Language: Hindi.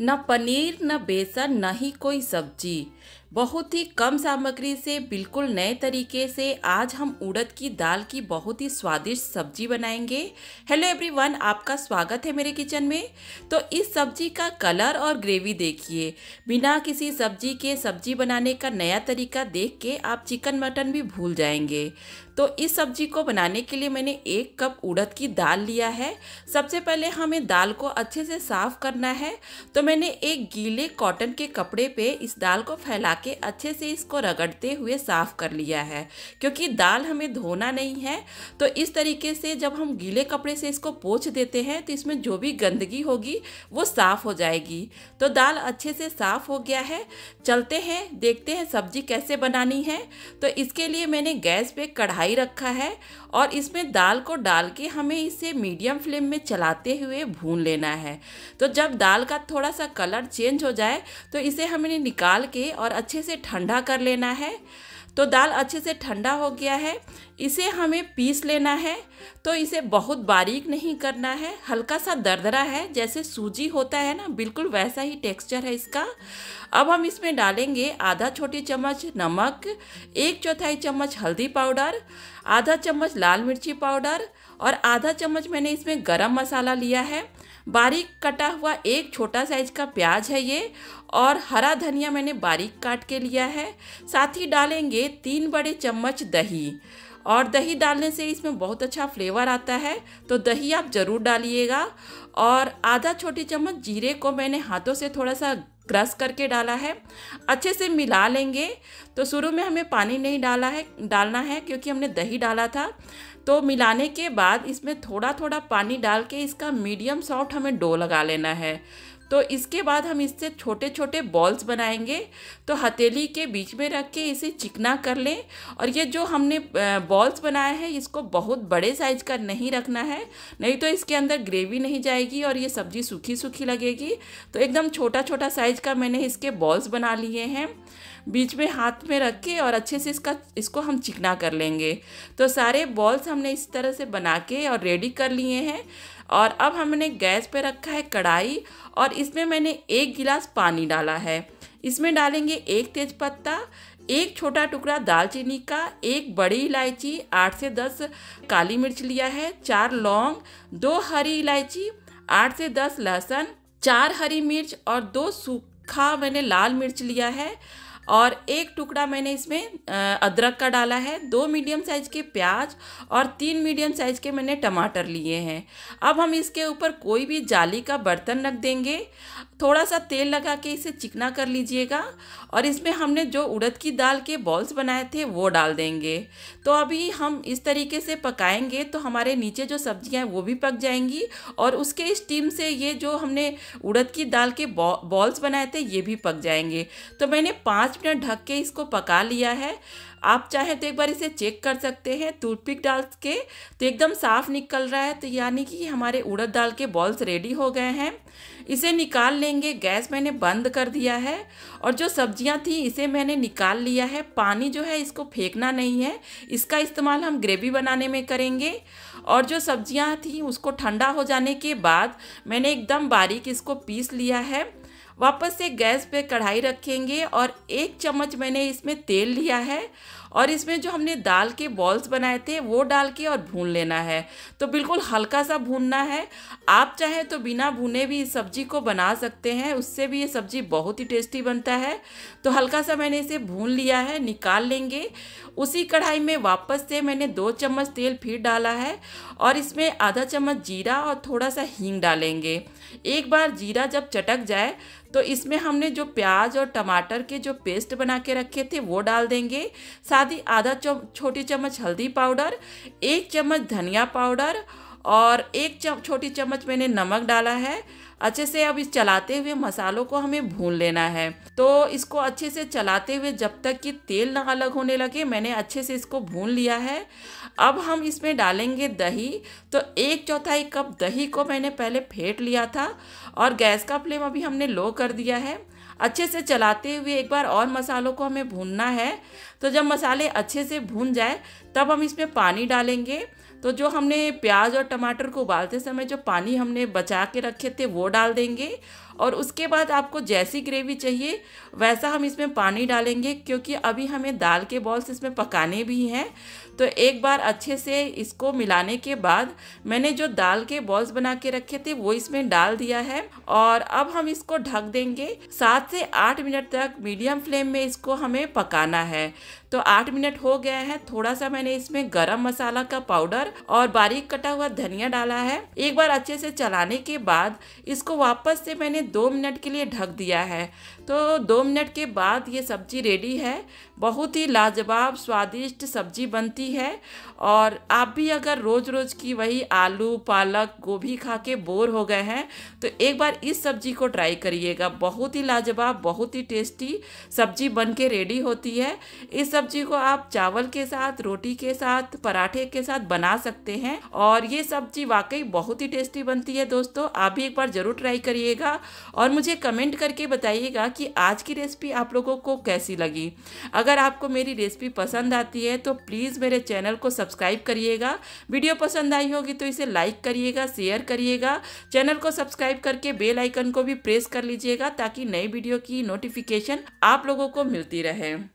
न पनीर न बेसन न ही कोई सब्जी बहुत ही कम सामग्री से बिल्कुल नए तरीके से आज हम उड़द की दाल की बहुत ही स्वादिष्ट सब्जी बनाएंगे हेलो एवरीवन आपका स्वागत है मेरे किचन में तो इस सब्जी का कलर और ग्रेवी देखिए बिना किसी सब्जी के सब्जी बनाने का नया तरीका देख के आप चिकन मटन भी भूल जाएंगे तो इस सब्जी को बनाने के लिए मैंने एक कप उड़द की दाल लिया है सबसे पहले हमें दाल को अच्छे से साफ़ करना है तो मैंने एक गीले कॉटन के कपड़े पे इस दाल को फैला के अच्छे से इसको रगड़ते हुए साफ़ कर लिया है क्योंकि दाल हमें धोना नहीं है तो इस तरीके से जब हम गीले कपड़े से इसको पोछ देते हैं तो इसमें जो भी गंदगी होगी वो साफ़ हो जाएगी तो दाल अच्छे से साफ़ हो गया है चलते हैं देखते हैं सब्जी कैसे बनानी है तो इसके लिए मैंने गैस पे कढ़ाई कढ़ाई रखा है और इसमें दाल को डाल के हमें इसे मीडियम फ्लेम में चलाते हुए भून लेना है तो जब दाल का थोड़ा सा कलर चेंज हो जाए तो इसे हमने निकाल के और अच्छे से ठंडा कर लेना है तो दाल अच्छे से ठंडा हो गया है इसे हमें पीस लेना है तो इसे बहुत बारीक नहीं करना है हल्का सा दरदरा है जैसे सूजी होता है ना बिल्कुल वैसा ही टेक्सचर है इसका अब हम इसमें डालेंगे आधा छोटी चम्मच नमक एक चौथाई चम्मच हल्दी पाउडर आधा चम्मच लाल मिर्ची पाउडर और आधा चम्मच मैंने इसमें गरम मसाला लिया है बारीक कटा हुआ एक छोटा साइज का प्याज है ये और हरा धनिया मैंने बारीक काट के लिया है साथ ही डालेंगे तीन बड़े चम्मच दही और दही डालने से इसमें बहुत अच्छा फ्लेवर आता है तो दही आप ज़रूर डालिएगा और आधा छोटी चम्मच जीरे को मैंने हाथों से थोड़ा सा क्रश करके डाला है अच्छे से मिला लेंगे तो शुरू में हमें पानी नहीं डाला है डालना है क्योंकि हमने दही डाला था तो मिलाने के बाद इसमें थोड़ा थोड़ा पानी डाल के इसका मीडियम सॉफ्ट हमें डो लगा लेना है तो इसके बाद हम इससे छोटे छोटे बॉल्स बनाएंगे तो हथेली के बीच में रख के इसे चिकना कर लें और ये जो हमने बॉल्स बनाए हैं इसको बहुत बड़े साइज का नहीं रखना है नहीं तो इसके अंदर ग्रेवी नहीं जाएगी और ये सब्ज़ी सूखी सूखी लगेगी तो एकदम छोटा छोटा साइज का मैंने इसके बॉल्स बना लिए हैं बीच में हाथ में रख के और अच्छे से इसका इसको हम चिकना कर लेंगे तो सारे बॉल्स हमने इस तरह से बना के और रेडी कर लिए हैं और अब हमने गैस पे रखा है कढ़ाई और इसमें मैंने एक गिलास पानी डाला है इसमें डालेंगे एक तेज़पत्ता एक छोटा टुकड़ा दालचीनी का एक बड़ी इलायची आठ से दस काली मिर्च लिया है चार लौंग दो हरी इलायची आठ से दस लहसुन चार हरी मिर्च और दो सूखा मैंने लाल मिर्च लिया है और एक टुकड़ा मैंने इसमें अदरक का डाला है दो मीडियम साइज़ के प्याज और तीन मीडियम साइज़ के मैंने टमाटर लिए हैं अब हम इसके ऊपर कोई भी जाली का बर्तन रख देंगे थोड़ा सा तेल लगा के इसे चिकना कर लीजिएगा और इसमें हमने जो उड़द की दाल के बॉल्स बनाए थे वो डाल देंगे तो अभी हम इस तरीके से पकाएंगे तो हमारे नीचे जो सब्जियां हैं वो भी पक जाएंगी और उसके स्टीम से ये जो हमने उड़द की दाल के बॉल्स बनाए थे ये भी पक जाएंगे तो मैंने पाँच मिनट ढक के इसको पका लिया है आप चाहे तो एक बार इसे चेक कर सकते हैं टूथपिक डाल के तो एकदम साफ निकल रहा है तो यानी कि हमारे उड़द दाल के बॉल्स रेडी हो गए हैं इसे निकाल लेंगे गैस मैंने बंद कर दिया है और जो सब्जियां थी इसे मैंने निकाल लिया है पानी जो है इसको फेंकना नहीं है इसका इस्तेमाल हम ग्रेवी बनाने में करेंगे और जो सब्जियां थी उसको ठंडा हो जाने के बाद मैंने एकदम बारीक इसको पीस लिया है वापस से गैस पे कढ़ाई रखेंगे और एक चम्मच मैंने इसमें तेल लिया है और इसमें जो हमने दाल के बॉल्स बनाए थे वो डाल के और भून लेना है तो बिल्कुल हल्का सा भूनना है आप चाहें तो बिना भुने भी इस सब्जी को बना सकते हैं उससे भी ये सब्जी बहुत ही टेस्टी बनता है तो हल्का सा मैंने इसे भून लिया है निकाल लेंगे उसी कढ़ाई में वापस से मैंने दो चम्मच तेल फिर डाला है और इसमें आधा चम्मच जीरा और थोड़ा सा हींग डालेंगे एक बार जीरा जब चटक जाए तो इसमें हमने जो प्याज और टमाटर के जो पेस्ट बना के रखे थे वो डाल देंगे साथ आदि आधा चम, छोटी चम्मच हल्दी पाउडर एक चम्मच धनिया पाउडर और एक चम, छोटी चम्मच मैंने नमक डाला है अच्छे से अब इस चलाते हुए मसालों को हमें भून लेना है तो इसको अच्छे से चलाते हुए जब तक कि तेल ना अलग होने लगे मैंने अच्छे से इसको भून लिया है अब हम इसमें डालेंगे दही तो एक चौथाई कप दही को मैंने पहले फेंट लिया था और गैस का फ्लेम अभी हमने लो कर दिया है अच्छे से चलाते हुए एक बार और मसालों को हमें भूनना है तो जब मसाले अच्छे से भून जाए तब हम इसमें पानी डालेंगे तो जो हमने प्याज और टमाटर को उबालते समय जो पानी हमने बचा के रखे थे वो डाल देंगे और उसके बाद आपको जैसी ग्रेवी चाहिए वैसा हम इसमें पानी डालेंगे क्योंकि अभी हमें दाल के बॉल्स इसमें पकाने भी हैं तो एक बार अच्छे से इसको मिलाने के बाद मैंने जो दाल के बॉल्स बना के रखे थे वो इसमें डाल दिया है और अब हम इसको ढक देंगे सात से आठ मिनट तक मीडियम फ्लेम में इसको हमें पकाना है तो आठ मिनट हो गया है थोड़ा सा मैंने इसमें गर्म मसाला का पाउडर पर और बारीक कटा हुआ धनिया डाला है एक बार अच्छे से चलाने के बाद इसको वापस से मैंने दो मिनट के लिए ढक दिया है तो दो मिनट के बाद ये सब्जी रेडी है बहुत ही लाजवाब स्वादिष्ट सब्जी बनती है और आप भी अगर रोज़ रोज़ की वही आलू पालक गोभी खा के बोर हो गए हैं तो एक बार इस सब्जी को ट्राई करिएगा बहुत ही लाजवाब बहुत ही टेस्टी सब्जी बन के रेडी होती है इस सब्जी को आप चावल के साथ रोटी के साथ पराठे के साथ बना सकते हैं और ये सब्जी वाकई बहुत ही टेस्टी बनती है दोस्तों आप भी एक बार ज़रूर ट्राई करिएगा और मुझे कमेंट करके बताइएगा कि आज की रेसिपी आप लोगों को कैसी लगी अगर आपको मेरी रेसिपी पसंद आती है तो प्लीज़ मेरे चैनल को सब्सक्राइब करिएगा वीडियो पसंद आई होगी तो इसे लाइक करिएगा शेयर करिएगा चैनल को सब्सक्राइब करके बेल आइकन को भी प्रेस कर लीजिएगा ताकि नई वीडियो की नोटिफिकेशन आप लोगों को मिलती रहे